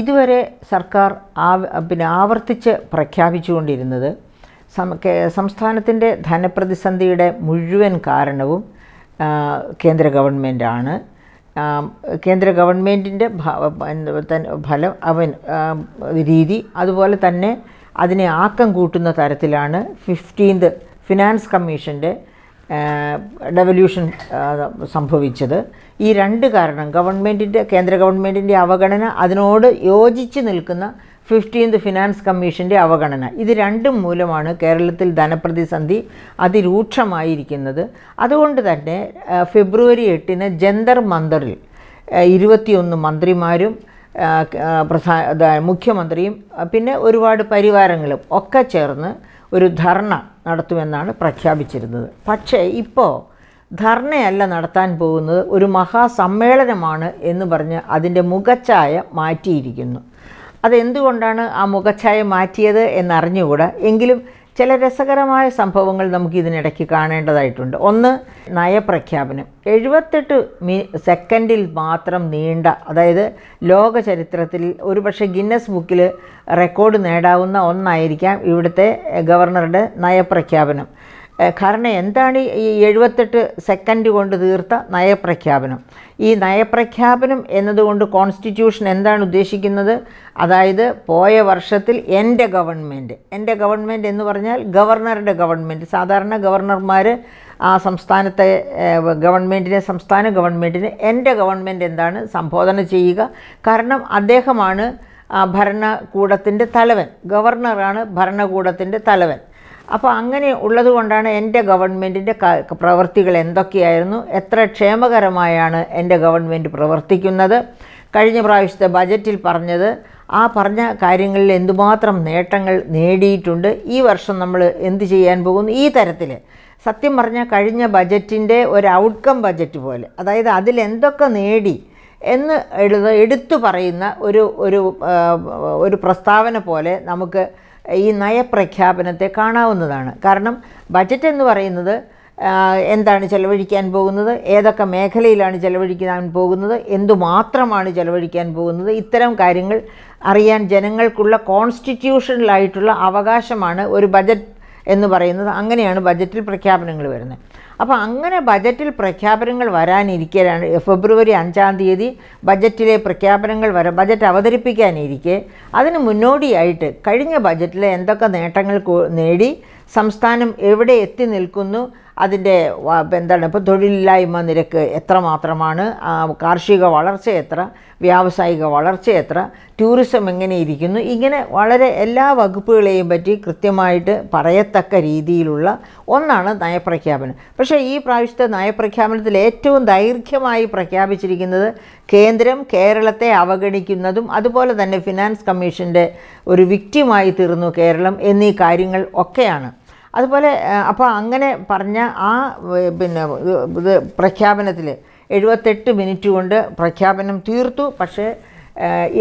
ഇതുവരെ സർക്കാർ പിന്നെ ആവർത്തിച്ച് പ്രഖ്യാപിച്ചുകൊണ്ടിരുന്നത് സംസ്ഥാനത്തിൻ്റെ ധനപ്രതിസന്ധിയുടെ മുഴുവൻ കാരണവും കേന്ദ്ര ഗവൺമെൻറ്റാണ് കേന്ദ്ര ഗവൺമെൻറ്റിൻ്റെ ഫലം അവൻ രീതി അതുപോലെ തന്നെ അതിനെ ആക്കം കൂട്ടുന്ന തരത്തിലാണ് ഫിഫ്റ്റീൻത് ഫിനാൻസ് കമ്മീഷൻ്റെ ഡെവല്യൂഷൻ സംഭവിച്ചത് ഈ രണ്ട് കാരണം ഗവൺമെൻറ്റിൻ്റെ കേന്ദ്ര ഗവൺമെൻറ്റിൻ്റെ അവഗണന അതിനോട് യോജിച്ച് നിൽക്കുന്ന ഫിഫ്റ്റീൻത് ഫിനാൻസ് കമ്മീഷൻ്റെ അവഗണന ഇത് രണ്ടും മൂലമാണ് കേരളത്തിൽ ധനപ്രതിസന്ധി അതിരൂക്ഷമായിരിക്കുന്നത് അതുകൊണ്ട് തന്നെ ഫെബ്രുവരി എട്ടിന് ജന്തർ മന്ദറിൽ ഇരുപത്തിയൊന്ന് മന്ത്രിമാരും പ്രധാന മുഖ്യമന്ത്രിയും പിന്നെ ഒരുപാട് പരിവാരങ്ങളും ഒക്കെ ചേർന്ന് ഒരു ധർണ നടത്തുമെന്നാണ് പ്രഖ്യാപിച്ചിരുന്നത് പക്ഷേ ഇപ്പോൾ ധർണയല്ല നടത്താൻ പോകുന്നത് ഒരു മഹാസമ്മേളനമാണ് എന്ന് പറഞ്ഞ് അതിൻ്റെ മുഖച്ഛായ മാറ്റിയിരിക്കുന്നു അതെന്തുകൊണ്ടാണ് ആ മുഖച്ഛായ മാറ്റിയത് എന്നറിഞ്ഞുകൂടാ എങ്കിലും ചില രസകരമായ സംഭവങ്ങൾ നമുക്ക് ഇതിനിടയ്ക്ക് കാണേണ്ടതായിട്ടുണ്ട് ഒന്ന് നയപ്രഖ്യാപനം എഴുപത്തെട്ട് മി സെക്കൻഡിൽ മാത്രം നീണ്ട അതായത് ലോക ചരിത്രത്തിൽ ഒരുപക്ഷെ ഗിന്നസ് ബുക്കിൽ റെക്കോർഡ് നേടാവുന്ന ഒന്നായിരിക്കാം ഇവിടുത്തെ ഗവർണറുടെ നയപ്രഖ്യാപനം കാരണം എന്താണ് ഈ എഴുപത്തെട്ട് സെക്കൻഡ് കൊണ്ട് തീർത്ത നയപ്രഖ്യാപനം ഈ നയപ്രഖ്യാപനം എന്നതുകൊണ്ട് കോൺസ്റ്റിറ്റ്യൂഷൻ എന്താണ് ഉദ്ദേശിക്കുന്നത് അതായത് പോയ വർഷത്തിൽ എൻ്റെ ഗവൺമെൻറ് എൻ്റെ ഗവൺമെൻറ് എന്ന് പറഞ്ഞാൽ ഗവർണറുടെ ഗവൺമെൻറ് സാധാരണ ഗവർണർമാർ ആ സംസ്ഥാനത്തെ ഗവൺമെൻറ്റിനെ സംസ്ഥാന ഗവൺമെൻറ്റിന് എൻ്റെ ഗവൺമെൻറ് എന്താണ് സംബോധന ചെയ്യുക കാരണം അദ്ദേഹമാണ് ഭരണകൂടത്തിൻ്റെ തലവൻ ഗവർണറാണ് ഭരണകൂടത്തിൻ്റെ തലവൻ അപ്പോൾ അങ്ങനെ ഉള്ളതുകൊണ്ടാണ് എൻ്റെ ഗവൺമെൻറ്റിൻ്റെ പ്രവൃത്തികൾ എന്തൊക്കെയായിരുന്നു എത്ര ക്ഷേമകരമായാണ് എൻ്റെ ഗവൺമെൻറ് പ്രവർത്തിക്കുന്നത് കഴിഞ്ഞ പ്രാവശ്യത്തെ ബജറ്റിൽ പറഞ്ഞത് ആ പറഞ്ഞ കാര്യങ്ങളിൽ എന്തുമാത്രം നേട്ടങ്ങൾ നേടിയിട്ടുണ്ട് ഈ വർഷം നമ്മൾ എന്ത് ചെയ്യാൻ പോകുന്നു ഈ തരത്തിൽ സത്യം പറഞ്ഞാൽ കഴിഞ്ഞ ബജറ്റിൻ്റെ ഒരു ഔട്ട്കം ബജറ്റ് പോലെ അതായത് അതിലെന്തൊക്കെ നേടി എന്ന് എഴുത എടുത്തു പറയുന്ന ഒരു ഒരു ഒരു പ്രസ്താവന പോലെ നമുക്ക് ഈ നയപ്രഖ്യാപനത്തെ കാണാവുന്നതാണ് കാരണം ബജറ്റ് എന്ന് പറയുന്നത് എന്താണ് ചെലവഴിക്കാൻ പോകുന്നത് ഏതൊക്കെ മേഖലയിലാണ് ചെലവഴിക്കാൻ പോകുന്നത് എന്തുമാത്രമാണ് ചെലവഴിക്കാൻ പോകുന്നത് ഇത്തരം കാര്യങ്ങൾ അറിയാൻ ജനങ്ങൾക്കുള്ള കോൺസ്റ്റിറ്റ്യൂഷനിലായിട്ടുള്ള അവകാശമാണ് ഒരു ബജറ്റ് എന്ന് പറയുന്നത് അങ്ങനെയാണ് ബജറ്റിൽ പ്രഖ്യാപനങ്ങൾ വരുന്നത് അപ്പോൾ അങ്ങനെ ബജറ്റിൽ പ്രഖ്യാപനങ്ങൾ വരാനിരിക്കലാണ് ഫെബ്രുവരി അഞ്ചാം തീയതി ബജറ്റിലെ പ്രഖ്യാപനങ്ങൾ വരാൻ ബജറ്റ് അവതരിപ്പിക്കാനിരിക്കെ അതിന് മുന്നോടിയായിട്ട് കഴിഞ്ഞ ബജറ്റിലെ എന്തൊക്കെ നേട്ടങ്ങൾ നേടി സംസ്ഥാനം എവിടെ എത്തി നിൽക്കുന്നു അതിൻ്റെ എന്താണ് ഇപ്പോൾ തൊഴിലില്ലായ്മ നിരക്ക് എത്രമാത്രമാണ് കാർഷിക വളർച്ച എത്ര വ്യാവസായിക വളർച്ച എത്ര ടൂറിസം എങ്ങനെ ഇരിക്കുന്നു ഇങ്ങനെ വളരെ എല്ലാ വകുപ്പുകളെയും പറ്റി കൃത്യമായിട്ട് പറയത്തക്ക രീതിയിലുള്ള ഒന്നാണ് നയപ്രഖ്യാപനം പക്ഷേ ഈ പ്രാവശ്യത്തെ നയപ്രഖ്യാപനത്തിൽ ഏറ്റവും ദൈർഘ്യമായി പ്രഖ്യാപിച്ചിരിക്കുന്നത് കേന്ദ്രം കേരളത്തെ അവഗണിക്കുന്നതും അതുപോലെ തന്നെ ഫിനാൻസ് കമ്മീഷൻ്റെ ഒരു വിക്റ്റിമായി തീർന്നു കേരളം എന്നീ കാര്യങ്ങൾ ഒക്കെയാണ് അതുപോലെ അപ്പോൾ അങ്ങനെ പറഞ്ഞ ആ പിന്നെ ഇത് പ്രഖ്യാപനത്തിൽ എഴുപത്തെട്ട് മിനിറ്റ് കൊണ്ട് പ്രഖ്യാപനം തീർത്തു പക്ഷേ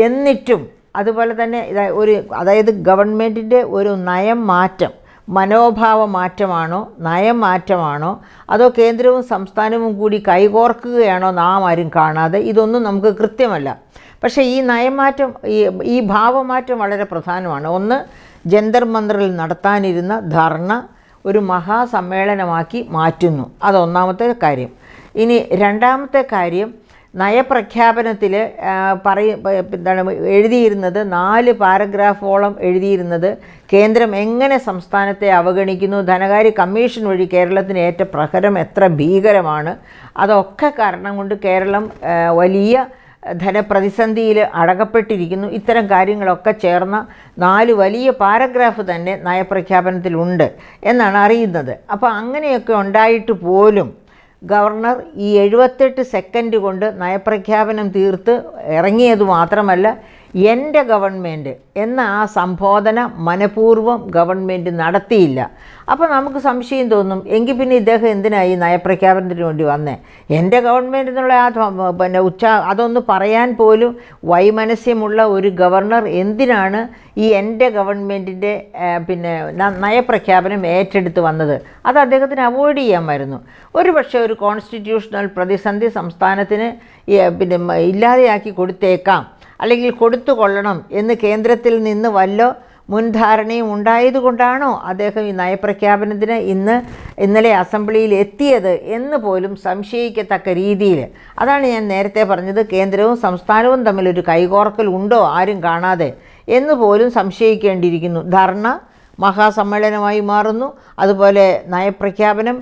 എന്നിട്ടും അതുപോലെ തന്നെ ഒരു അതായത് ഗവൺമെൻറ്റിൻ്റെ ഒരു നയം മാറ്റം മനോഭാവ മാറ്റമാണോ നയം മാറ്റമാണോ അതോ കേന്ദ്രവും സംസ്ഥാനവും കൂടി കൈകോർക്കുകയാണോ നാം ആരും കാണാതെ ഇതൊന്നും നമുക്ക് കൃത്യമല്ല പക്ഷേ ഈ നയമാറ്റം ഈ ഈ ഭാവമാറ്റം വളരെ പ്രധാനമാണ് ഒന്ന് ജന്തർ മന്ദറിൽ നടത്താനിരുന്ന ധർണ ഒരു മഹാസമ്മേളനമാക്കി മാറ്റുന്നു അതൊന്നാമത്തെ കാര്യം ഇനി രണ്ടാമത്തെ കാര്യം നയപ്രഖ്യാപനത്തിൽ പറയും എന്താണ് എഴുതിയിരുന്നത് നാല് പാരഗ്രാഫോളം എഴുതിയിരുന്നത് കേന്ദ്രം എങ്ങനെ സംസ്ഥാനത്തെ അവഗണിക്കുന്നു ധനകാര്യ കമ്മീഷൻ വഴി കേരളത്തിന് ഏറ്റ പ്രഹരം എത്ര ഭീകരമാണ് അതൊക്കെ കാരണം കൊണ്ട് കേരളം വലിയ ധനപ്രതിസന്ധിയിൽ അടകപ്പെട്ടിരിക്കുന്നു ഇത്തരം കാര്യങ്ങളൊക്കെ ചേർന്ന നാല് വലിയ പാരഗ്രാഫ് തന്നെ നയപ്രഖ്യാപനത്തിലുണ്ട് എന്നാണ് അറിയുന്നത് അപ്പോൾ അങ്ങനെയൊക്കെ ഉണ്ടായിട്ട് പോലും ഗവർണർ ഈ എഴുപത്തെട്ട് സെക്കൻഡ് കൊണ്ട് നയപ്രഖ്യാപനം തീർത്ത് ഇറങ്ങിയത് മാത്രമല്ല എൻ്റെ ഗവൺമെൻറ് എന്ന ആ സംബോധന മനഃപൂർവ്വം ഗവൺമെൻറ് നടത്തിയില്ല അപ്പോൾ നമുക്ക് സംശയം തോന്നും എങ്കിൽ പിന്നെ ഇദ്ദേഹം എന്തിനാണ് ഈ നയപ്രഖ്യാപനത്തിന് വേണ്ടി വന്നേ എൻ്റെ ഗവൺമെൻറ് എന്നുള്ള ആ പിന്നെ ഉച്ച അതൊന്ന് പറയാൻ പോലും വൈമനസ്യമുള്ള ഒരു ഗവർണർ എന്തിനാണ് ഈ എൻ്റെ ഗവൺമെൻറ്റിൻ്റെ പിന്നെ നയപ്രഖ്യാപനം ഏറ്റെടുത്ത് വന്നത് അത് അദ്ദേഹത്തിന് അവോയ്ഡ് ചെയ്യാമായിരുന്നു ഒരു പക്ഷേ ഒരു കോൺസ്റ്റിറ്റ്യൂഷണൽ പ്രതിസന്ധി സംസ്ഥാനത്തിന് പിന്നെ ഇല്ലാതെയാക്കി കൊടുത്തേക്കാം അല്ലെങ്കിൽ കൊടുത്തു കൊള്ളണം എന്ന് കേന്ദ്രത്തിൽ നിന്ന് വല്ലോ മുൻധാരണയും ഉണ്ടായതുകൊണ്ടാണോ അദ്ദേഹം ഈ നയപ്രഖ്യാപനത്തിന് ഇന്ന് ഇന്നലെ അസംബ്ലിയിൽ എത്തിയത് എന്ന് പോലും സംശയിക്കത്തക്ക രീതിയിൽ അതാണ് ഞാൻ നേരത്തെ പറഞ്ഞത് കേന്ദ്രവും സംസ്ഥാനവും തമ്മിലൊരു കൈകോർക്കൽ ഉണ്ടോ ആരും കാണാതെ എന്ന് പോലും സംശയിക്കേണ്ടിയിരിക്കുന്നു ധർണ മഹാസമ്മേളനമായി മാറുന്നു അതുപോലെ നയപ്രഖ്യാപനം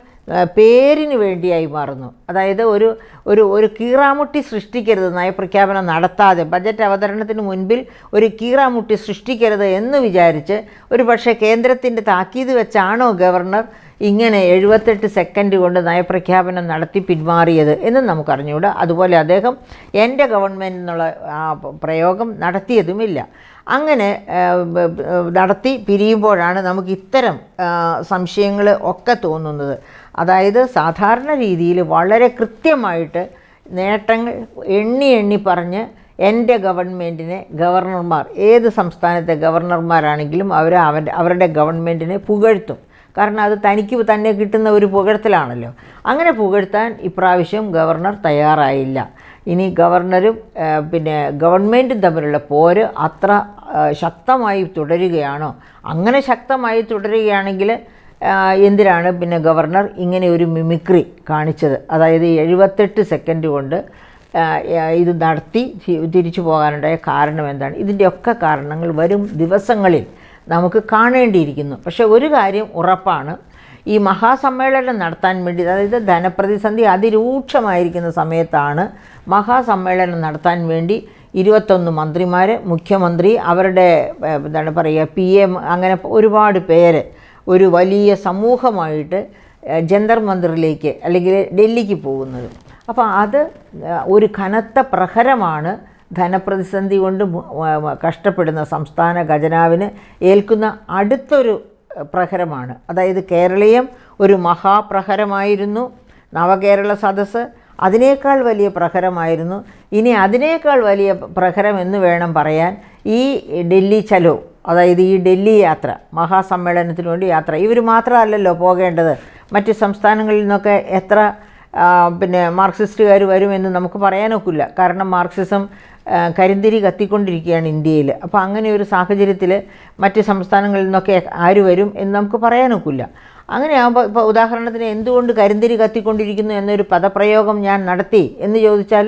പേരിന് വേണ്ടിയായി മാറുന്നു അതായത് ഒരു ഒരു ഒരു കീറാമുട്ടി സൃഷ്ടിക്കരുത് നയപ്രഖ്യാപനം നടത്താതെ ബജറ്റ് അവതരണത്തിന് മുൻപിൽ ഒരു കീറാമുട്ടി സൃഷ്ടിക്കരുത് എന്ന് വിചാരിച്ച് ഒരു പക്ഷേ കേന്ദ്രത്തിൻ്റെ താക്കീത് വെച്ചാണോ ഗവർണർ ഇങ്ങനെ എഴുപത്തെട്ട് സെക്കൻഡ് കൊണ്ട് നയപ്രഖ്യാപനം നടത്തി പിന്മാറിയത് എന്ന് നമുക്കറിഞ്ഞുകൂടാ അതുപോലെ അദ്ദേഹം എൻ്റെ ഗവൺമെൻറ് എന്നുള്ള ആ പ്രയോഗം നടത്തിയതുമില്ല അങ്ങനെ നടത്തി പിരിയുമ്പോഴാണ് നമുക്ക് ഇത്തരം സംശയങ്ങൾ ഒക്കെ തോന്നുന്നത് അതായത് സാധാരണ രീതിയിൽ വളരെ കൃത്യമായിട്ട് നേട്ടങ്ങൾ എണ്ണി എണ്ണി പറഞ്ഞ് എൻ്റെ ഗവൺമെൻറ്റിനെ ഗവർണർമാർ ഏത് സംസ്ഥാനത്തെ ഗവർണർമാരാണെങ്കിലും അവർ അവരുടെ ഗവൺമെൻറ്റിനെ പുകഴ്ത്തും കാരണം അത് തനിക്ക് തന്നെ കിട്ടുന്ന ഒരു പുകഴ്ത്തലാണല്ലോ അങ്ങനെ പുകഴ്ത്താൻ ഇപ്രാവശ്യം ഗവർണർ തയ്യാറായില്ല ഇനി ഗവർണറും പിന്നെ ഗവൺമെൻറ്റും തമ്മിലുള്ള പോര് അത്ര ശക്തമായി തുടരുകയാണോ അങ്ങനെ ശക്തമായി തുടരുകയാണെങ്കിൽ എന്തിനാണ് പിന്നെ ഗവർണർ ഇങ്ങനെ ഒരു മിമിക്രി കാണിച്ചത് അതായത് എഴുപത്തെട്ട് സെക്കൻഡ് കൊണ്ട് ഇത് നടത്തി തിരിച്ചു പോകാനുണ്ടായ കാരണം എന്താണ് ഇതിൻ്റെയൊക്കെ കാരണങ്ങൾ വരും ദിവസങ്ങളിൽ നമുക്ക് കാണേണ്ടിയിരിക്കുന്നു പക്ഷേ ഒരു കാര്യം ഉറപ്പാണ് ഈ മഹാസമ്മേളനം നടത്താൻ വേണ്ടി അതായത് ധനപ്രതിസന്ധി അതിരൂക്ഷമായിരിക്കുന്ന സമയത്താണ് മഹാസമ്മേളനം നടത്താൻ വേണ്ടി ഇരുപത്തൊന്ന് മന്ത്രിമാർ മുഖ്യമന്ത്രി അവരുടെ എന്താണ് പറയുക പി എം അങ്ങനെ ഒരുപാട് പേര് ഒരു വലിയ സമൂഹമായിട്ട് ജന്തർ മന്ദിറിലേക്ക് അല്ലെങ്കിൽ ഡൽഹിക്ക് പോകുന്നത് അപ്പോൾ അത് ഒരു കനത്ത പ്രഹരമാണ് ധനപ്രതിസന്ധി കൊണ്ട് കഷ്ടപ്പെടുന്ന സംസ്ഥാന ഖജനാവിന് ഏൽക്കുന്ന അടുത്തൊരു പ്രഹരമാണ് അതായത് കേരളീയം ഒരു മഹാപ്രഹരമായിരുന്നു നവകേരള സദസ്സ് അതിനേക്കാൾ വലിയ പ്രഹരമായിരുന്നു ഇനി അതിനേക്കാൾ വലിയ പ്രഹരം എന്ന് വേണം പറയാൻ ഈ ഡൽഹി ചലോ അതായത് ഈ ഡൽഹി യാത്ര മഹാസമ്മേളനത്തിന് വേണ്ടി യാത്ര ഇവർ മാത്രമല്ലല്ലോ പോകേണ്ടത് മറ്റ് സംസ്ഥാനങ്ങളിൽ നിന്നൊക്കെ എത്ര പിന്നെ മാർക്സിസ്റ്റുകാർ വരുമെന്ന് നമുക്ക് പറയാനൊക്കില്ല കാരണം മാർക്സിസം കരിന്തിരി കത്തിക്കൊണ്ടിരിക്കുകയാണ് ഇന്ത്യയിൽ അപ്പോൾ അങ്ങനെ ഒരു സാഹചര്യത്തിൽ മറ്റ് സംസ്ഥാനങ്ങളിൽ നിന്നൊക്കെ ആര് വരും എന്ന് നമുക്ക് പറയാനൊക്കില്ല അങ്ങനെയാകുമ്പോൾ ഇപ്പോൾ ഉദാഹരണത്തിന് എന്തുകൊണ്ട് കരിന്തിരി കത്തിക്കൊണ്ടിരിക്കുന്നു എന്നൊരു പദപ്രയോഗം ഞാൻ നടത്തി എന്ന് ചോദിച്ചാൽ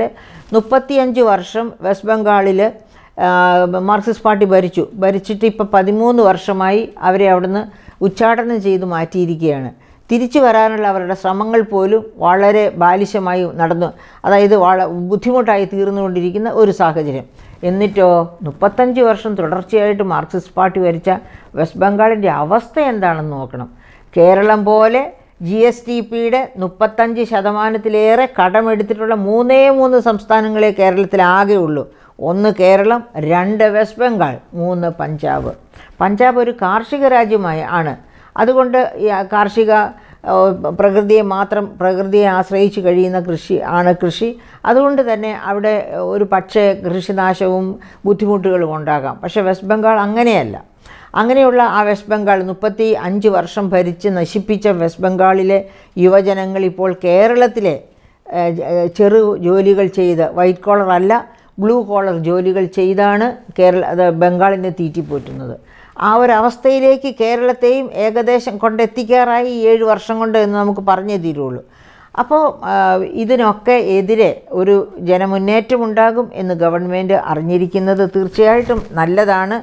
മുപ്പത്തിയഞ്ച് വർഷം വെസ്റ്റ് ബംഗാളിൽ മാർക്സിസ്റ്റ് പാർട്ടി ഭരിച്ചു ഭരിച്ചിട്ട് ഇപ്പോൾ പതിമൂന്ന് വർഷമായി അവരെ അവിടുന്ന് ഉച്ചാടനം ചെയ്ത് മാറ്റിയിരിക്കുകയാണ് തിരിച്ചു വരാനുള്ള അവരുടെ ശ്രമങ്ങൾ പോലും വളരെ ബാലിശമായി നടന്നു അതായത് വളരെ ബുദ്ധിമുട്ടായി തീർന്നുകൊണ്ടിരിക്കുന്ന ഒരു സാഹചര്യം എന്നിട്ടോ മുപ്പത്തഞ്ച് വർഷം തുടർച്ചയായിട്ട് മാർക്സിസ്റ്റ് പാർട്ടി വരിച്ച വെസ്റ്റ് ബംഗാളിൻ്റെ അവസ്ഥ എന്താണെന്ന് നോക്കണം കേരളം പോലെ ജി എസ് ടി പിയുടെ മുപ്പത്തഞ്ച് ശതമാനത്തിലേറെ കടമെടുത്തിട്ടുള്ള മൂന്നേ മൂന്ന് സംസ്ഥാനങ്ങളെ കേരളത്തിലാകെ ഉള്ളൂ ഒന്ന് കേരളം രണ്ട് വെസ്റ്റ് ബംഗാൾ മൂന്ന് പഞ്ചാബ് പഞ്ചാബ് ഒരു കാർഷിക രാജ്യമായി ആണ് അതുകൊണ്ട് കാർഷിക പ്രകൃതിയെ മാത്രം പ്രകൃതിയെ ആശ്രയിച്ച് കഴിയുന്ന കൃഷി ആണ് കൃഷി അതുകൊണ്ട് തന്നെ അവിടെ ഒരു പക്ഷേ കൃഷിനാശവും ബുദ്ധിമുട്ടുകളും ഉണ്ടാകാം പക്ഷേ വെസ്റ്റ് ബംഗാൾ അങ്ങനെയല്ല അങ്ങനെയുള്ള ആ വെസ്റ്റ് ബംഗാൾ മുപ്പത്തി അഞ്ച് വർഷം ഭരിച്ച് നശിപ്പിച്ച വെസ്റ്റ് ബംഗാളിലെ യുവജനങ്ങൾ ഇപ്പോൾ കേരളത്തിലെ ചെറു ജോലികൾ ചെയ്ത് വൈറ്റ് കോളർ അല്ല ബ്ലൂ കോളർ ജോലികൾ ചെയ്താണ് കേരള ബംഗാളിനെ തീറ്റിപ്പോറ്റുന്നത് ആ ഒരവസ്ഥയിലേക്ക് കേരളത്തെയും ഏകദേശം കൊണ്ടെത്തിക്കാറായി ഏഴ് വർഷം കൊണ്ട് എന്ന് നമുക്ക് പറഞ്ഞേ തീരുള്ളൂ അപ്പോൾ ഇതിനൊക്കെ എതിരെ ഒരു ജനമുന്നേറ്റമുണ്ടാകും എന്ന് ഗവൺമെൻറ് അറിഞ്ഞിരിക്കുന്നത് തീർച്ചയായിട്ടും നല്ലതാണ്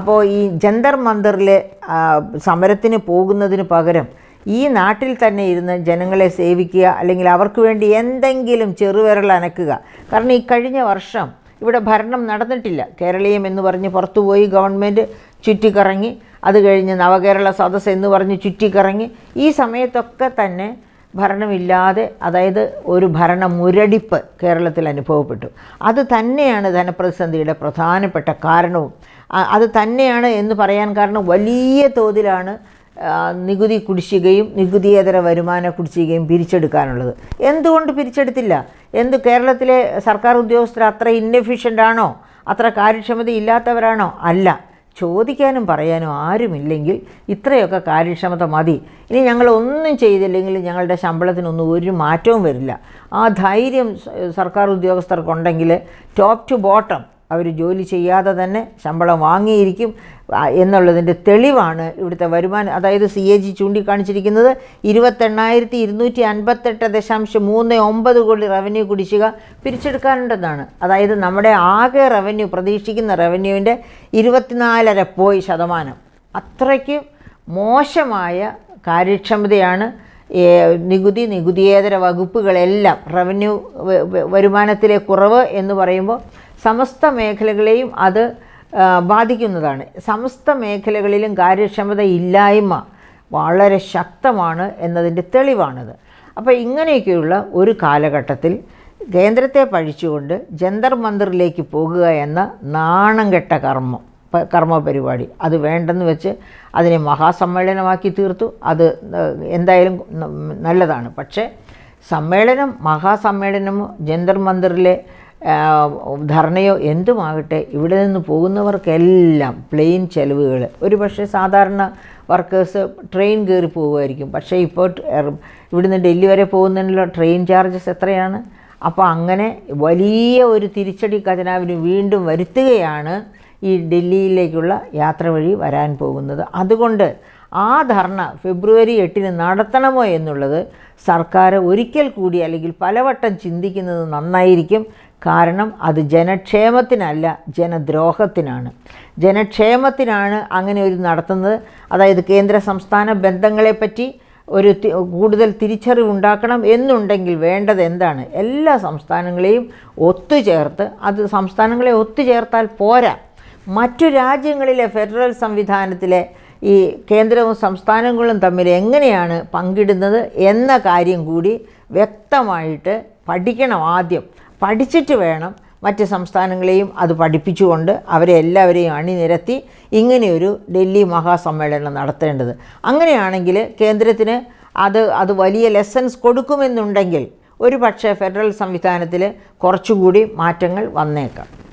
അപ്പോൾ ഈ ജന്തർ മന്ദറിലെ സമരത്തിന് പോകുന്നതിന് പകരം ഈ നാട്ടിൽ തന്നെ ഇരുന്ന് ജനങ്ങളെ സേവിക്കുക അല്ലെങ്കിൽ അവർക്ക് വേണ്ടി എന്തെങ്കിലും ചെറുവിരൽ അനക്കുക കാരണം ഈ കഴിഞ്ഞ വർഷം ഇവിടെ ഭരണം നടന്നിട്ടില്ല കേരളീയം എന്ന് പറഞ്ഞ് പുറത്തുപോയി ഗവൺമെൻറ് ചുറ്റിക്കറങ്ങി അത് കഴിഞ്ഞ് നവകേരള സദസ് എന്ന് പറഞ്ഞ് ചുറ്റിക്കറങ്ങി ഈ സമയത്തൊക്കെ തന്നെ ഭരണമില്ലാതെ അതായത് ഒരു മുരടിപ്പ് കേരളത്തിൽ അനുഭവപ്പെട്ടു അത് തന്നെയാണ് ധനപ്രതിസന്ധിയുടെ പ്രധാനപ്പെട്ട കാരണവും അത് തന്നെയാണ് എന്ന് പറയാൻ കാരണം വലിയ തോതിലാണ് നികുതി കുടിശ്ശികയും നികുതിയേതര വരുമാന കുടിശ്ശികയും പിരിച്ചെടുക്കാനുള്ളത് എന്തുകൊണ്ട് പിരിച്ചെടുത്തില്ല എന്ത് കേരളത്തിലെ സർക്കാർ ഉദ്യോഗസ്ഥർ അത്ര ഇന്നഫിഷ്യൻ്റ് ആണോ അത്ര കാര്യക്ഷമതയില്ലാത്തവരാണോ അല്ല ചോദിക്കാനും പറയാനും ആരുമില്ലെങ്കിൽ ഇത്രയൊക്കെ കാര്യക്ഷമത മതി ഇനി ഞങ്ങൾ ഒന്നും ചെയ്തില്ലെങ്കിൽ ഞങ്ങളുടെ ശമ്പളത്തിനൊന്നും ഒരു മാറ്റവും വരില്ല ആ ധൈര്യം സർക്കാർ ഉദ്യോഗസ്ഥർക്കുണ്ടെങ്കിൽ ടോപ്പ് ടു ബോട്ടം അവർ ജോലി ചെയ്യാതെ തന്നെ ശമ്പളം വാങ്ങിയിരിക്കും എന്നുള്ളതിൻ്റെ തെളിവാണ് ഇവിടുത്തെ വരുമാനം അതായത് സി എ ജി ചൂണ്ടിക്കാണിച്ചിരിക്കുന്നത് ഇരുപത്തെണ്ണായിരത്തി ഇരുന്നൂറ്റി അൻപത്തെട്ട് ദശാംശം മൂന്ന് ഒമ്പത് കോടി റവന്യൂ കുടിശ്ശിക പിരിച്ചെടുക്കാനുണ്ടെന്നാണ് അതായത് നമ്മുടെ ആകെ റവന്യൂ പ്രതീക്ഷിക്കുന്ന റവന്യൂവിൻ്റെ ഇരുപത്തിനാലര പോയി ശതമാനം അത്രയ്ക്ക് മോശമായ കാര്യക്ഷമതയാണ് നികുതി നികുതിയേതര വകുപ്പുകളെല്ലാം റവന്യൂ വരുമാനത്തിലെ കുറവ് എന്ന് പറയുമ്പോൾ സമസ്ത മേഖലകളെയും അത് ബാധിക്കുന്നതാണ് സമസ്ത മേഖലകളിലും കാര്യക്ഷമത ഇല്ലായ്മ വളരെ ശക്തമാണ് എന്നതിൻ്റെ തെളിവാണത് അപ്പോൾ ഇങ്ങനെയൊക്കെയുള്ള ഒരു കാലഘട്ടത്തിൽ കേന്ദ്രത്തെ പഴിച്ചുകൊണ്ട് ജന്തർ മന്ദിറിലേക്ക് പോകുക എന്ന നാണം കെട്ട കർമ്മം കർമ്മ പരിപാടി അത് വേണ്ടെന്ന് വെച്ച് അതിനെ മഹാസമ്മേളനമാക്കി തീർത്തു അത് എന്തായാലും നല്ലതാണ് പക്ഷേ സമ്മേളനം മഹാസമ്മേളനമോ ജന്തർ മന്ദിറിലെ ധർണയോ എന്തുമാകട്ടെ ഇവിടെ നിന്ന് പോകുന്നവർക്കെല്ലാം പ്ലെയിൻ ചെലവുകൾ ഒരു പക്ഷേ സാധാരണ വർക്കേഴ്സ് ട്രെയിൻ കയറി പോകുമായിരിക്കും പക്ഷേ ഇപ്പോൾ ഇവിടുന്ന് ഡൽഹി വരെ പോകുന്നതിനുള്ള ട്രെയിൻ ചാർജസ് എത്രയാണ് അപ്പോൾ അങ്ങനെ വലിയ ഒരു തിരിച്ചടി ഖജനാവിന് വീണ്ടും വരുത്തുകയാണ് ഈ ഡൽഹിയിലേക്കുള്ള യാത്ര വഴി വരാൻ പോകുന്നത് അതുകൊണ്ട് ആ ധർണ ഫെബ്രുവരി എട്ടിന് നടത്തണമോ എന്നുള്ളത് സർക്കാർ ഒരിക്കൽ കൂടി അല്ലെങ്കിൽ പലവട്ടം ചിന്തിക്കുന്നത് നന്നായിരിക്കും കാരണം അത് ജനക്ഷേമത്തിനല്ല ജനദ്രോഹത്തിനാണ് ജനക്ഷേമത്തിനാണ് അങ്ങനെ ഒരു നടത്തുന്നത് അതായത് കേന്ദ്ര സംസ്ഥാന ബന്ധങ്ങളെപ്പറ്റി ഒരു കൂടുതൽ തിരിച്ചറിവുണ്ടാക്കണം എന്നുണ്ടെങ്കിൽ വേണ്ടത് എന്താണ് എല്ലാ സംസ്ഥാനങ്ങളെയും ഒത്തുചേർത്ത് അത് സംസ്ഥാനങ്ങളെ ഒത്തുചേർത്താൽ പോരാ മറ്റു രാജ്യങ്ങളിലെ ഫെഡറൽ സംവിധാനത്തിലെ ഈ കേന്ദ്രവും സംസ്ഥാനങ്ങളും തമ്മിൽ എങ്ങനെയാണ് പങ്കിടുന്നത് എന്ന കാര്യം കൂടി വ്യക്തമായിട്ട് പഠിക്കണം ആദ്യം പഠിച്ചിട്ട് വേണം മറ്റ് സംസ്ഥാനങ്ങളെയും അത് പഠിപ്പിച്ചുകൊണ്ട് അവരെ എല്ലാവരെയും അണിനിരത്തി ഇങ്ങനെയൊരു ഡൽഹി മഹാസമ്മേളനം നടത്തേണ്ടത് അങ്ങനെയാണെങ്കിൽ കേന്ദ്രത്തിന് അത് അത് വലിയ ലെസൻസ് കൊടുക്കുമെന്നുണ്ടെങ്കിൽ ഒരു പക്ഷേ ഫെഡറൽ സംവിധാനത്തിൽ കുറച്ചുകൂടി മാറ്റങ്ങൾ വന്നേക്കാം